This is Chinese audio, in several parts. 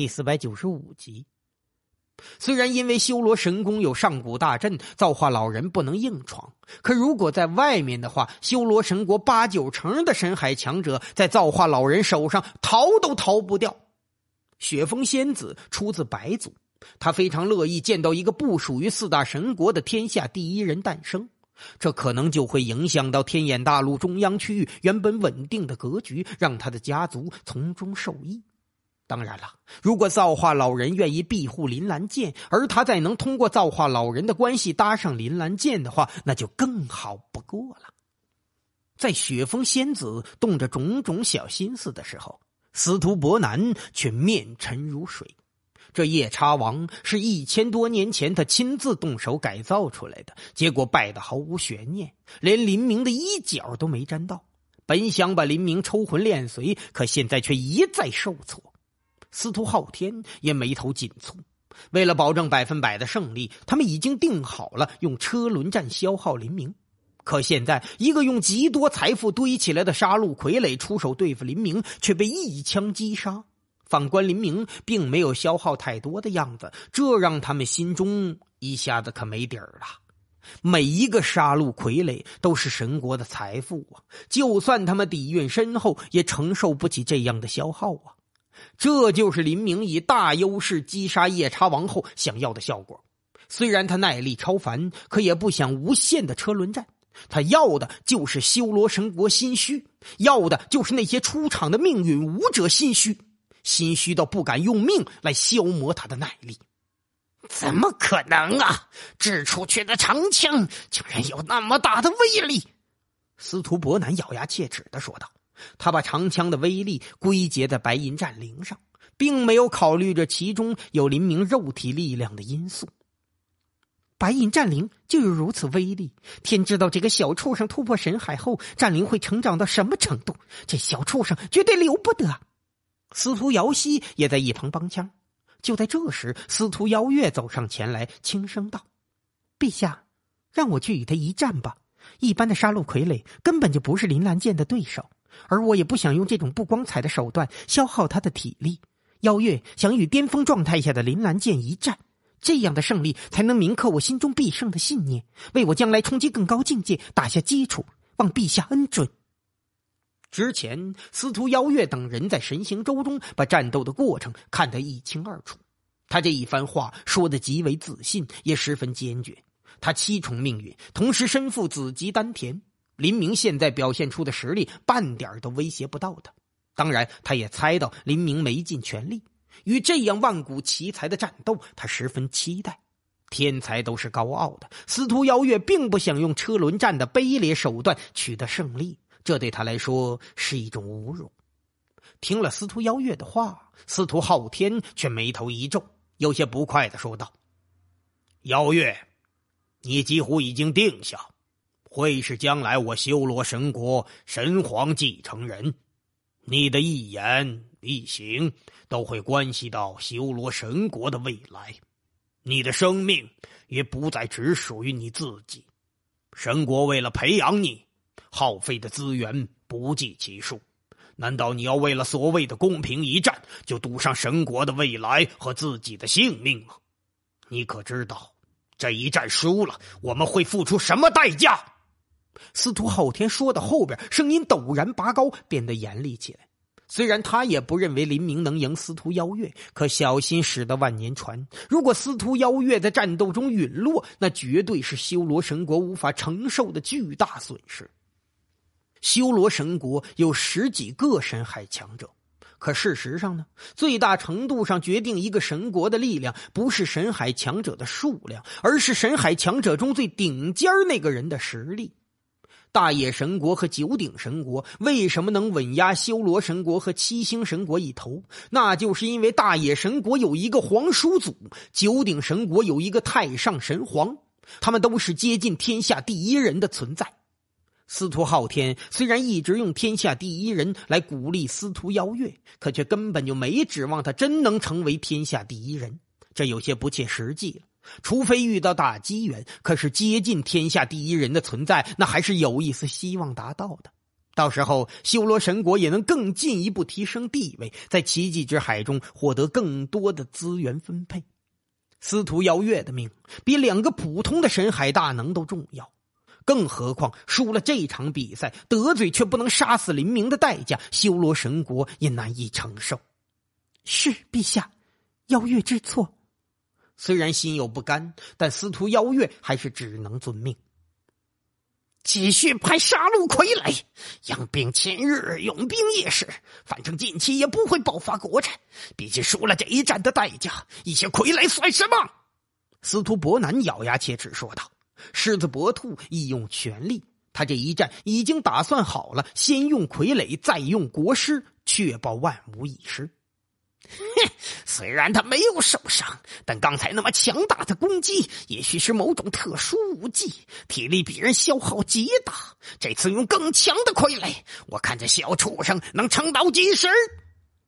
第四百九十五集，虽然因为修罗神宫有上古大阵，造化老人不能硬闯。可如果在外面的话，修罗神国八九成的神海强者，在造化老人手上逃都逃不掉。雪峰仙子出自白族，他非常乐意见到一个不属于四大神国的天下第一人诞生，这可能就会影响到天眼大陆中央区域原本稳定的格局，让他的家族从中受益。当然了，如果造化老人愿意庇护林兰剑，而他再能通过造化老人的关系搭上林兰剑的话，那就更好不过了。在雪峰仙子动着种种小心思的时候，司徒伯南却面沉如水。这夜叉王是一千多年前他亲自动手改造出来的，结果败得毫无悬念，连林明的衣角都没沾到。本想把林明抽魂炼髓，可现在却一再受挫。司徒昊天也眉头紧蹙，为了保证百分百的胜利，他们已经定好了用车轮战消耗林明。可现在，一个用极多财富堆起来的杀戮傀儡出手对付林明，却被一枪击杀。反观林明，并没有消耗太多的样子，这让他们心中一下子可没底儿了。每一个杀戮傀儡都是神国的财富啊，就算他们底蕴深厚，也承受不起这样的消耗啊。这就是林明以大优势击杀夜叉王后想要的效果。虽然他耐力超凡，可也不想无限的车轮战。他要的就是修罗神国心虚，要的就是那些出场的命运武者心虚，心虚到不敢用命来消磨他的耐力。怎么可能啊！掷出去的长枪竟然有那么大的威力！司徒博南咬牙切齿的说道。他把长枪的威力归结在白银战灵上，并没有考虑这其中有林明肉体力量的因素。白银战灵就有如此威力，天知道这个小畜生突破神海后，战灵会成长到什么程度？这小畜生绝对留不得！司徒瑶溪也在一旁帮腔。就在这时，司徒瑶月走上前来，轻声道：“陛下，让我去与他一战吧。一般的杀戮傀儡根本就不是林兰剑的对手。”而我也不想用这种不光彩的手段消耗他的体力。邀月想与巅峰状态下的林兰剑一战，这样的胜利才能铭刻我心中必胜的信念，为我将来冲击更高境界打下基础。望陛下恩准。之前，司徒邀月等人在神行舟中把战斗的过程看得一清二楚。他这一番话说得极为自信，也十分坚决。他七重命运，同时身负紫极丹田。林明现在表现出的实力，半点都威胁不到他。当然，他也猜到林明没尽全力。与这样万古奇才的战斗，他十分期待。天才都是高傲的，司徒邀月并不想用车轮战的卑劣手段取得胜利，这对他来说是一种侮辱。听了司徒邀月的话，司徒昊天却眉头一皱，有些不快的说道：“邀月，你几乎已经定下。”会是将来我修罗神国神皇继承人，你的一言一行都会关系到修罗神国的未来，你的生命也不再只属于你自己。神国为了培养你，耗费的资源不计其数，难道你要为了所谓的公平一战，就赌上神国的未来和自己的性命吗？你可知道，这一战输了，我们会付出什么代价？司徒昊天说到后边，声音陡然拔高，变得严厉起来。虽然他也不认为林明能赢司徒邀月，可小心使得万年船。如果司徒邀月在战斗中陨落，那绝对是修罗神国无法承受的巨大损失。修罗神国有十几个神海强者，可事实上呢？最大程度上决定一个神国的力量，不是神海强者的数量，而是神海强者中最顶尖那个人的实力。大野神国和九鼎神国为什么能稳压修罗神国和七星神国一头？那就是因为大野神国有一个皇叔祖，九鼎神国有一个太上神皇，他们都是接近天下第一人的存在。司徒昊天虽然一直用天下第一人来鼓励司徒邀月，可却根本就没指望他真能成为天下第一人，这有些不切实际了。除非遇到大机缘，可是接近天下第一人的存在，那还是有一丝希望达到的。到时候，修罗神国也能更进一步提升地位，在奇迹之海中获得更多的资源分配。司徒邀月的命比两个普通的神海大能都重要，更何况输了这场比赛，得罪却不能杀死林明的代价，修罗神国也难以承受。是陛下，邀月之错。虽然心有不甘，但司徒邀月还是只能遵命。继续派杀戮傀儡，养兵千日，用兵一时。反正近期也不会爆发国战，毕竟输了这一战的代价，一些傀儡算什么？司徒伯南咬牙切齿说道：“狮子搏兔亦用全力，他这一战已经打算好了，先用傀儡，再用国师，确保万无一失。”哼，虽然他没有受伤，但刚才那么强大的攻击，也许是某种特殊武技，体力比人消耗极大。这次用更强的傀儡，我看这小畜生能撑到几时？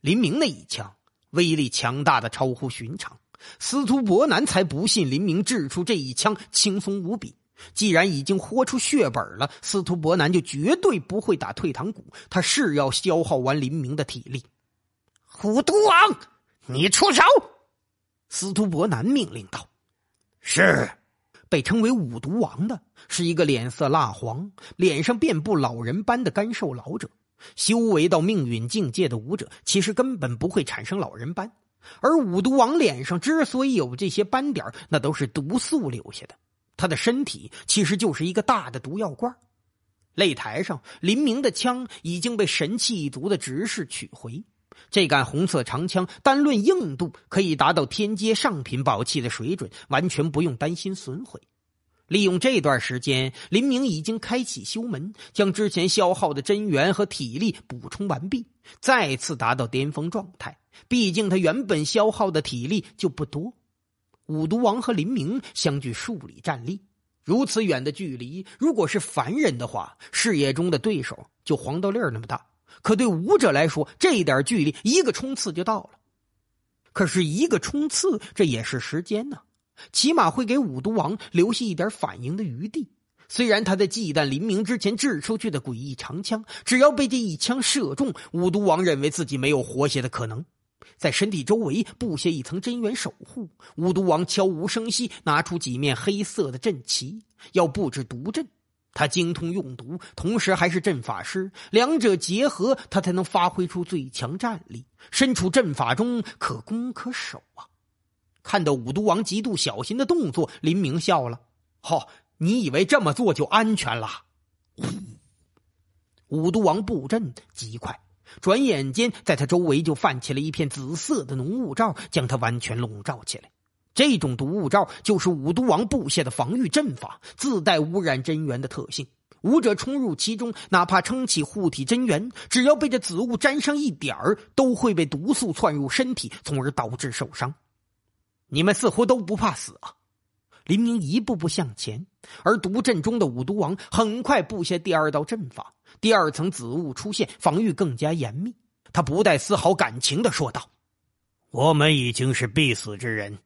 林明那一枪威力强大的超乎寻常，司徒伯南才不信林明掷出这一枪轻松无比。既然已经豁出血本了，司徒伯南就绝对不会打退堂鼓，他是要消耗完林明的体力。五毒王，你出手！”司徒伯南命令道。“是。”被称为五毒王的是一个脸色蜡黄、脸上遍布老人斑的干瘦老者。修为到命运境界的武者，其实根本不会产生老人斑。而五毒王脸上之所以有这些斑点，那都是毒素留下的。他的身体其实就是一个大的毒药罐。擂台上，林明的枪已经被神器一族的执事取回。这杆红色长枪单论硬度，可以达到天阶上品宝器的水准，完全不用担心损毁。利用这段时间，林明已经开启修门，将之前消耗的真元和体力补充完毕，再次达到巅峰状态。毕竟他原本消耗的体力就不多。五毒王和林明相距数里站立，如此远的距离，如果是凡人的话，视野中的对手就黄豆粒儿那么大。可对武者来说，这一点距离一个冲刺就到了。可是，一个冲刺，这也是时间呢，起码会给五毒王留下一点反应的余地。虽然他在忌惮黎明之前掷出去的诡异长枪，只要被这一枪射中，五毒王认为自己没有活下的可能，在身体周围布下一层真元守护。五毒王悄无声息拿出几面黑色的阵旗，要布置毒阵。他精通用毒，同时还是阵法师，两者结合，他才能发挥出最强战力。身处阵法中，可攻可守啊！看到五毒王极度小心的动作，林明笑了：“好，你以为这么做就安全了？”五毒王布阵极快，转眼间，在他周围就泛起了一片紫色的浓雾罩，将他完全笼罩起来。这种毒雾罩就是五毒王布下的防御阵法，自带污染真元的特性。武者冲入其中，哪怕撑起护体真元，只要被这紫雾沾上一点儿，都会被毒素窜入身体，从而导致受伤。你们似乎都不怕死啊！林明一步步向前，而毒阵中的五毒王很快布下第二道阵法，第二层紫雾出现，防御更加严密。他不带丝毫感情的说道：“我们已经是必死之人。”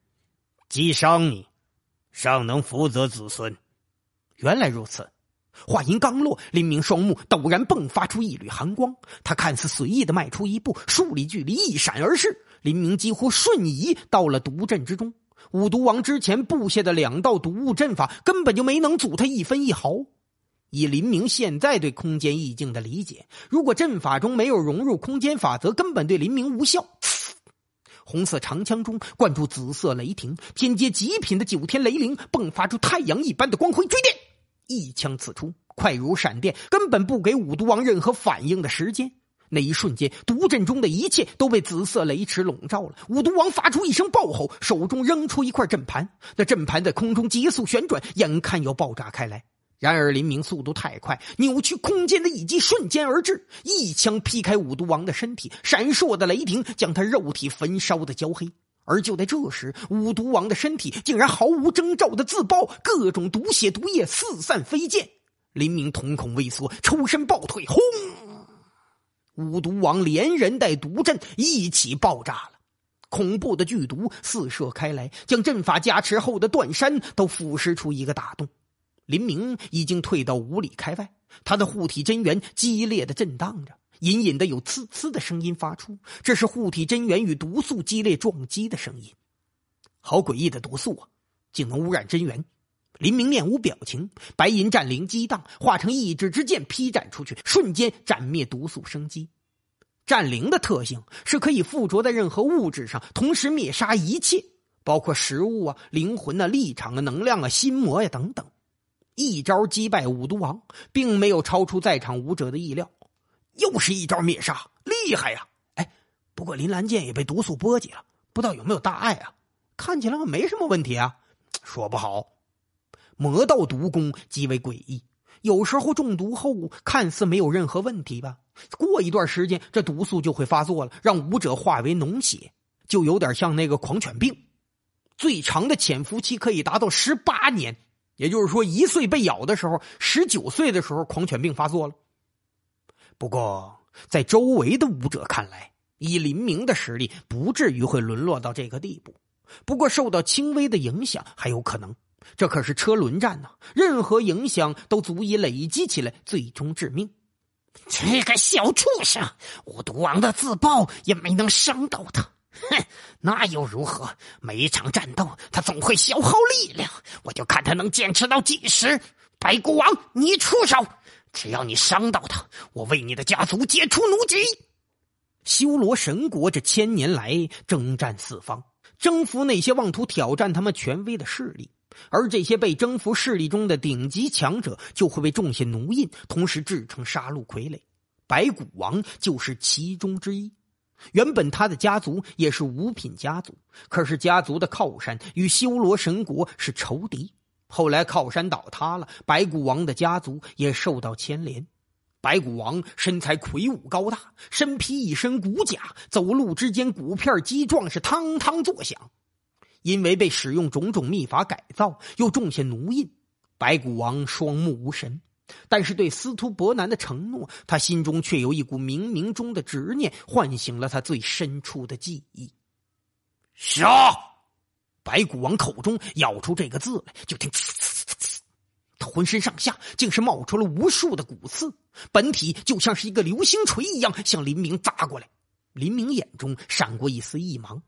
击伤你，尚能福泽子孙。原来如此。话音刚落，林明双目陡然迸发出一缕寒光。他看似随意的迈出一步，数里距离一闪而逝。林明几乎瞬移到了毒阵之中。五毒王之前布下的两道毒物阵法根本就没能阻他一分一毫。以林明现在对空间意境的理解，如果阵法中没有融入空间法则，根本对林明无效。红色长枪中灌注紫色雷霆，兼接极品的九天雷灵，迸发出太阳一般的光辉。追电一枪刺出，快如闪电，根本不给五毒王任何反应的时间。那一瞬间，毒阵中的一切都被紫色雷池笼罩了。五毒王发出一声暴吼，手中扔出一块阵盘，那阵盘在空中急速旋转，眼看要爆炸开来。然而，林明速度太快，扭曲空间的一击瞬间而至，一枪劈开五毒王的身体，闪烁的雷霆将他肉体焚烧的焦黑。而就在这时，五毒王的身体竟然毫无征兆的自爆，各种毒血毒液四散飞溅。林明瞳孔微缩，抽身暴退。轰！五毒王连人带毒阵一起爆炸了，恐怖的剧毒四射开来，将阵法加持后的断山都腐蚀出一个大洞。林明已经退到五里开外，他的护体真元激烈的震荡着，隐隐的有“呲呲”的声音发出，这是护体真元与毒素激烈撞击的声音。好诡异的毒素啊！竟能污染真元。林明面无表情，白银战灵激荡，化成意志之剑劈斩出去，瞬间斩灭毒素生机。战灵的特性是可以附着在任何物质上，同时灭杀一切，包括食物啊、灵魂啊、立场啊、能量啊、心魔呀等等。一招击败五毒王，并没有超出在场武者的意料。又是一招灭杀，厉害呀！哎，不过林兰剑也被毒素波及了，不知道有没有大碍啊？看起来没什么问题啊，说不好。魔道毒功极为诡异，有时候中毒后看似没有任何问题吧，过一段时间这毒素就会发作了，让武者化为脓血，就有点像那个狂犬病，最长的潜伏期可以达到十八年。也就是说，一岁被咬的时候，十九岁的时候狂犬病发作了。不过，在周围的武者看来，以林明的实力，不至于会沦落到这个地步。不过受到轻微的影响还有可能。这可是车轮战呢，任何影响都足以累积起来，最终致命。这个小畜生，我毒王的自爆也没能伤到他。哼，那又如何？每一场战斗，他总会消耗力量。我就看他能坚持到几时。白骨王，你出手！只要你伤到他，我为你的家族解除奴籍。修罗神国这千年来征战四方，征服那些妄图挑战他们权威的势力，而这些被征服势力中的顶级强者，就会被种下奴印，同时制成杀戮傀儡。白骨王就是其中之一。原本他的家族也是五品家族，可是家族的靠山与修罗神国是仇敌。后来靠山倒塌了，白骨王的家族也受到牵连。白骨王身材魁梧高大，身披一身骨甲，走路之间骨片击撞是嘡嘡作响。因为被使用种种秘法改造，又种下奴印，白骨王双目无神。但是，对司徒伯南的承诺，他心中却有一股冥冥中的执念，唤醒了他最深处的记忆。杀！白骨王口中咬出这个字来，就听呲呲呲呲，他浑身上下竟是冒出了无数的骨刺，本体就像是一个流星锤一样向林明砸过来。林明眼中闪过一丝异芒，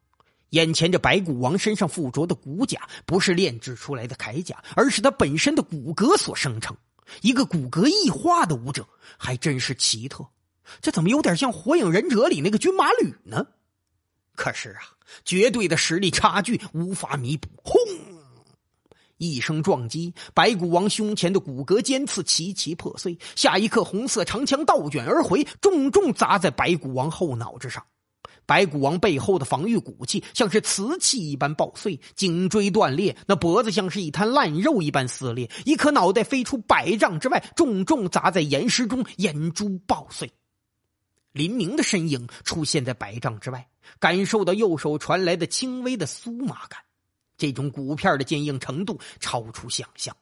眼前这白骨王身上附着的骨甲，不是炼制出来的铠甲，而是他本身的骨骼所生成。一个骨骼异化的武者还真是奇特，这怎么有点像《火影忍者》里那个军马吕呢？可是啊，绝对的实力差距无法弥补。轰！一声撞击，白骨王胸前的骨骼尖刺齐齐破碎。下一刻，红色长枪倒卷而回，重重砸在白骨王后脑之上。白骨王背后的防御骨器像是瓷器一般爆碎，颈椎断裂，那脖子像是一滩烂肉一般撕裂，一颗脑袋飞出百丈之外，重重砸在岩石中，眼珠爆碎。林明的身影出现在百丈之外，感受到右手传来的轻微的酥麻感，这种骨片的坚硬程度超出想象。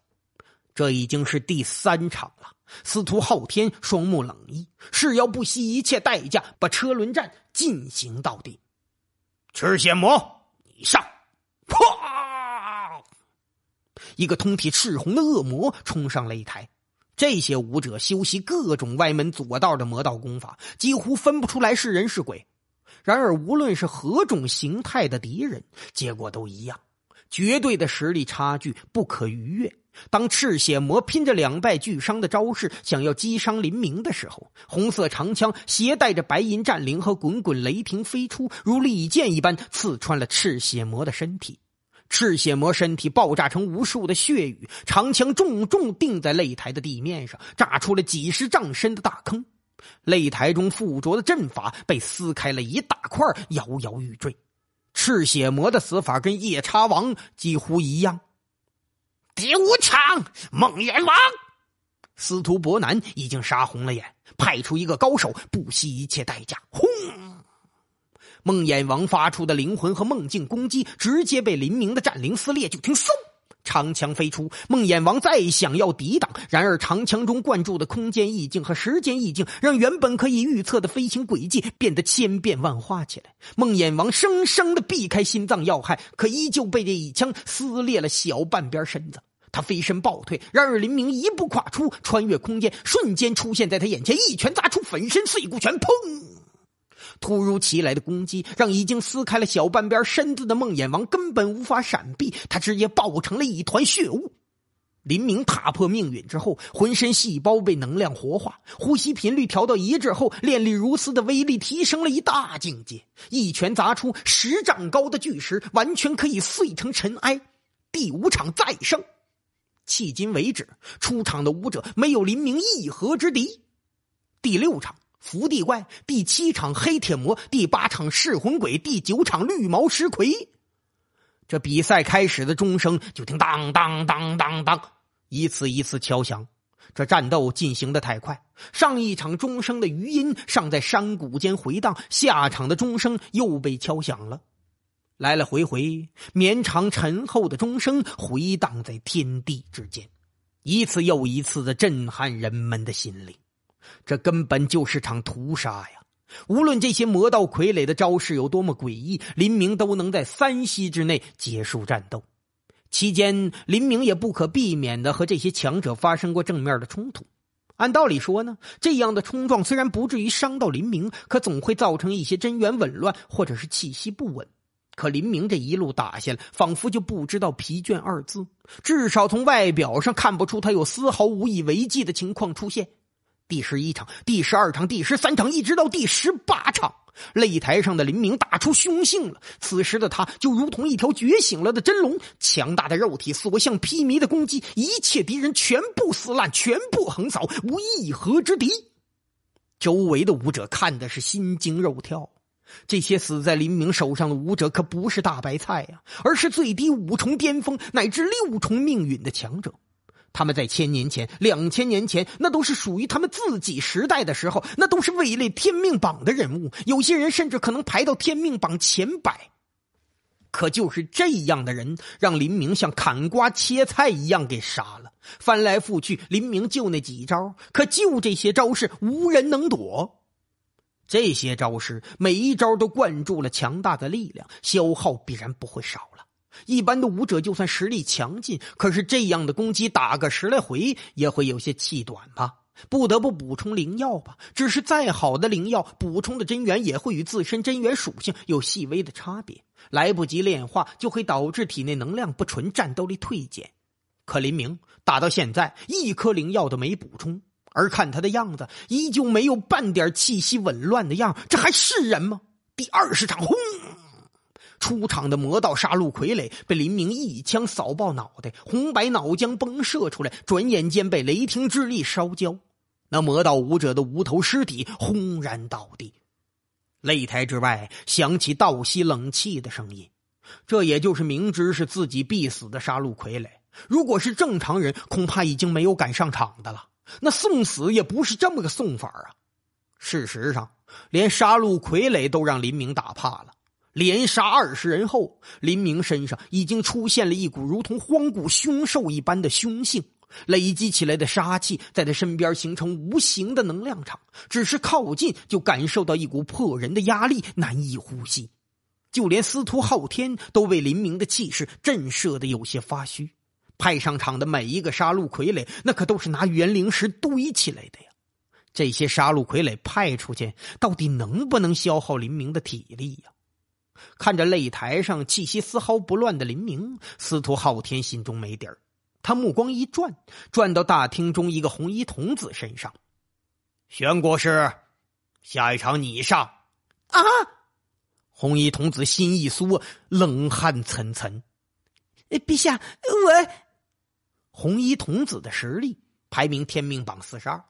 这已经是第三场了。司徒昊天双目冷意，是要不惜一切代价把车轮战进行到底。赤血魔，你上！砰！一个通体赤红的恶魔冲上擂台。这些武者修习各种歪门左道的魔道功法，几乎分不出来是人是鬼。然而，无论是何种形态的敌人，结果都一样。绝对的实力差距不可逾越。当赤血魔拼着两败俱伤的招式想要击伤林明的时候，红色长枪携带着白银战灵和滚滚雷霆飞出，如利剑一般刺穿了赤血魔的身体。赤血魔身体爆炸成无数的血雨，长枪重重钉在擂台的地面上，炸出了几十丈深的大坑。擂台中附着的阵法被撕开了一大块，摇摇欲坠。赤血魔的死法跟夜叉王几乎一样。第五场，梦魇王，司徒博南已经杀红了眼，派出一个高手，不惜一切代价。轰！梦魇王发出的灵魂和梦境攻击，直接被林明的战灵撕裂。就听嗖！长枪飞出，梦魇王再想要抵挡，然而长枪中灌注的空间意境和时间意境，让原本可以预测的飞行轨迹变得千变万化起来。梦魇王生生的避开心脏要害，可依旧被这一枪撕裂了小半边身子。他飞身暴退，然而林明一步跨出，穿越空间，瞬间出现在他眼前，一拳砸出粉身碎骨拳，砰！突如其来的攻击让已经撕开了小半边身子的梦魇王根本无法闪避，他直接爆成了一团血雾。林明踏破命运之后，浑身细胞被能量活化，呼吸频率调到一致后，练力如丝的威力提升了一大境界。一拳砸出十丈高的巨石，完全可以碎成尘埃。第五场再胜，迄今为止出场的武者没有林明一合之敌。第六场。伏地怪第七场，黑铁魔第八场，噬魂鬼第九场，绿毛石魁。这比赛开始的钟声就听当当当当当，一次一次敲响。这战斗进行的太快，上一场钟声的余音尚在山谷间回荡，下场的钟声又被敲响了。来来回回，绵长沉厚的钟声回荡在天地之间，一次又一次的震撼人们的心灵。这根本就是场屠杀呀！无论这些魔道傀儡的招式有多么诡异，林明都能在三息之内结束战斗。期间，林明也不可避免的和这些强者发生过正面的冲突。按道理说呢，这样的冲撞虽然不至于伤到林明，可总会造成一些真元紊乱或者是气息不稳。可林明这一路打下来，仿佛就不知道疲倦二字，至少从外表上看不出他有丝毫无以为继的情况出现。第十一场、第十二场、第十三场，一直到第十八场，擂台上的林明打出凶性了。此时的他，就如同一条觉醒了的真龙，强大的肉体，所向披靡的攻击，一切敌人全部撕烂，全部横扫，无一合之敌。周围的武者看的是心惊肉跳。这些死在林明手上的武者，可不是大白菜呀，而是最低五重巅峰，乃至六重命运的强者。他们在千年前、两千年前，那都是属于他们自己时代的时候，那都是位列天命榜的人物。有些人甚至可能排到天命榜前百。可就是这样的人，让林明像砍瓜切菜一样给杀了。翻来覆去，林明就那几招，可就这些招式无人能躲。这些招式每一招都灌注了强大的力量，消耗必然不会少了。一般的武者就算实力强劲，可是这样的攻击打个十来回也会有些气短吧，不得不补充灵药吧。只是再好的灵药补充的真元也会与自身真元属性有细微的差别，来不及炼化就会导致体内能量不纯，战斗力退减。可林明打到现在一颗灵药都没补充，而看他的样子依旧没有半点气息紊乱的样，这还是人吗？第二十场，轰！出场的魔道杀戮傀儡被林明一枪扫爆脑袋，红白脑浆崩射出来，转眼间被雷霆之力烧焦。那魔道武者的无头尸体轰然倒地，擂台之外响起倒吸冷气的声音。这也就是明知是自己必死的杀戮傀儡，如果是正常人，恐怕已经没有敢上场的了。那送死也不是这么个送法啊！事实上，连杀戮傀儡都让林明打怕了。连杀二十人后，林明身上已经出现了一股如同荒古凶兽一般的凶性，累积起来的杀气在他身边形成无形的能量场，只是靠近就感受到一股破人的压力，难以呼吸。就连司徒昊天都被林明的气势震慑的有些发虚。派上场的每一个杀戮傀儡，那可都是拿元灵石堆起来的呀！这些杀戮傀儡派出去，到底能不能消耗林明的体力呀？看着擂台上气息丝毫不乱的林明，司徒浩天心中没底儿。他目光一转，转到大厅中一个红衣童子身上。玄国师，下一场你上！啊！红衣童子心一缩，冷汗涔涔。呃，陛下，我……红衣童子的实力排名天命榜四十二，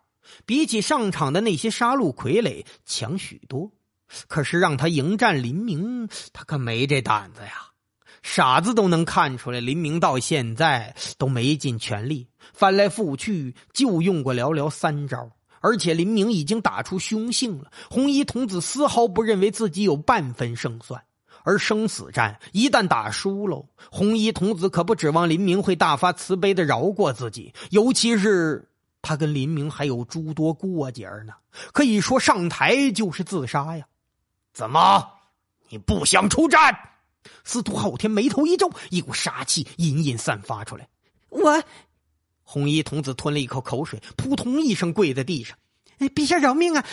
比起上场的那些杀戮傀儡强许多。可是让他迎战林明，他可没这胆子呀！傻子都能看出来，林明到现在都没尽全力，翻来覆去就用过寥寥三招。而且林明已经打出凶性了，红衣童子丝毫不认为自己有半分胜算。而生死战一旦打输了，红衣童子可不指望林明会大发慈悲的饶过自己，尤其是他跟林明还有诸多过节呢。可以说上台就是自杀呀！怎么，你不想出战？司徒浩天眉头一皱，一股杀气隐隐散发出来。我，红衣童子吞了一口口水，扑通一声跪在地上：“陛下饶命啊！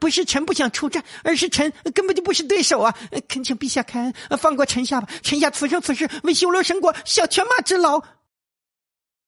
不是臣不想出战，而是臣根本就不是对手啊！恳请陛下开恩，放过臣下吧！臣下此生此世为修罗神国效犬马之劳。”